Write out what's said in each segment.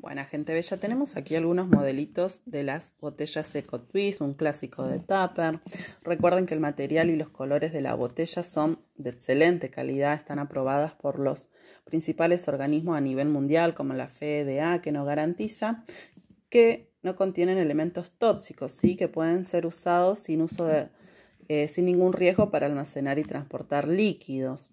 Buena gente bella, tenemos aquí algunos modelitos de las botellas Eco Twist, un clásico de Tupper. Recuerden que el material y los colores de la botella son de excelente calidad, están aprobadas por los principales organismos a nivel mundial como la FDA e que nos garantiza que no contienen elementos tóxicos, y que pueden ser usados sin uso eh, sin ningún riesgo para almacenar y transportar líquidos.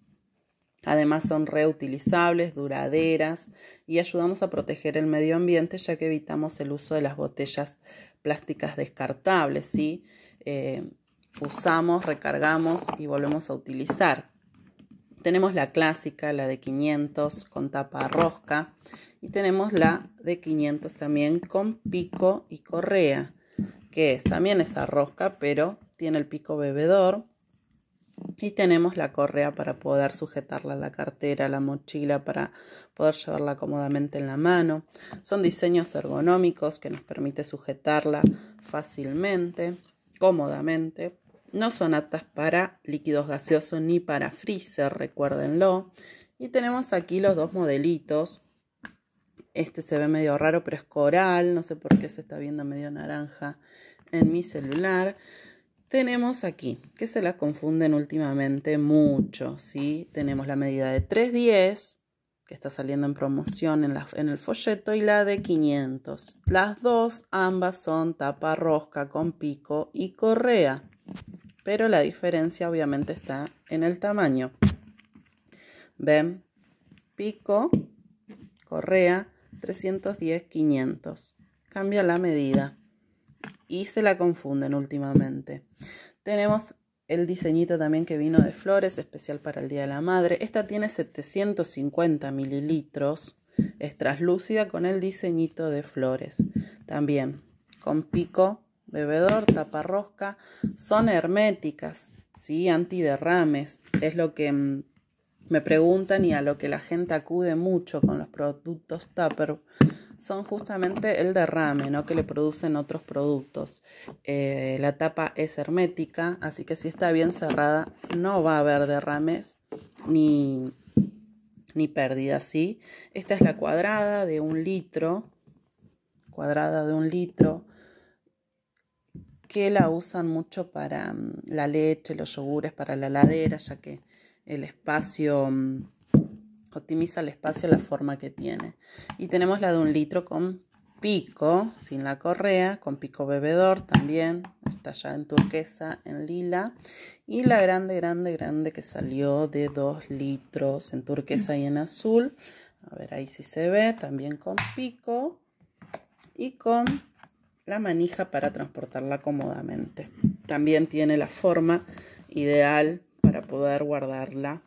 Además son reutilizables, duraderas y ayudamos a proteger el medio ambiente ya que evitamos el uso de las botellas plásticas descartables, eh, usamos, recargamos y volvemos a utilizar. Tenemos la clásica, la de 500 con tapa rosca y tenemos la de 500 también con pico y correa, que es también esa rosca, pero tiene el pico bebedor y tenemos la correa para poder sujetarla a la cartera, la mochila, para poder llevarla cómodamente en la mano. Son diseños ergonómicos que nos permite sujetarla fácilmente, cómodamente. No son aptas para líquidos gaseosos ni para freezer, recuérdenlo. Y tenemos aquí los dos modelitos. Este se ve medio raro, pero es coral. No sé por qué se está viendo medio naranja en mi celular tenemos aquí, que se las confunden últimamente mucho, ¿sí? Tenemos la medida de 310, que está saliendo en promoción en, en el folleto, y la de 500. Las dos, ambas son tapa rosca con pico y correa, pero la diferencia obviamente está en el tamaño. ¿Ven? Pico, correa, 310, 500. Cambia la medida y se la confunden últimamente. Tenemos el diseñito también que vino de flores, especial para el Día de la Madre. Esta tiene 750 mililitros, es traslúcida con el diseñito de flores. También con pico, bebedor, tapa rosca. son herméticas, ¿sí? antiderrames, es lo que mm, me preguntan y a lo que la gente acude mucho con los productos Tupper son justamente el derrame ¿no? que le producen otros productos. Eh, la tapa es hermética, así que si está bien cerrada no va a haber derrames ni, ni pérdidas. ¿sí? Esta es la cuadrada de un litro, cuadrada de un litro, que la usan mucho para mm, la leche, los yogures, para la ladera, ya que el espacio, mm, optimiza el espacio la forma que tiene. Y tenemos la de un litro con pico, sin la correa, con pico bebedor también, está ya en turquesa, en lila. Y la grande, grande, grande que salió de dos litros en turquesa y en azul. A ver ahí si se ve, también con pico y con la manija para transportarla cómodamente. También tiene la forma ideal poder guardarla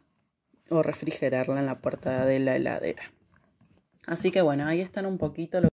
o refrigerarla en la puerta de la heladera. Así que bueno, ahí están un poquito los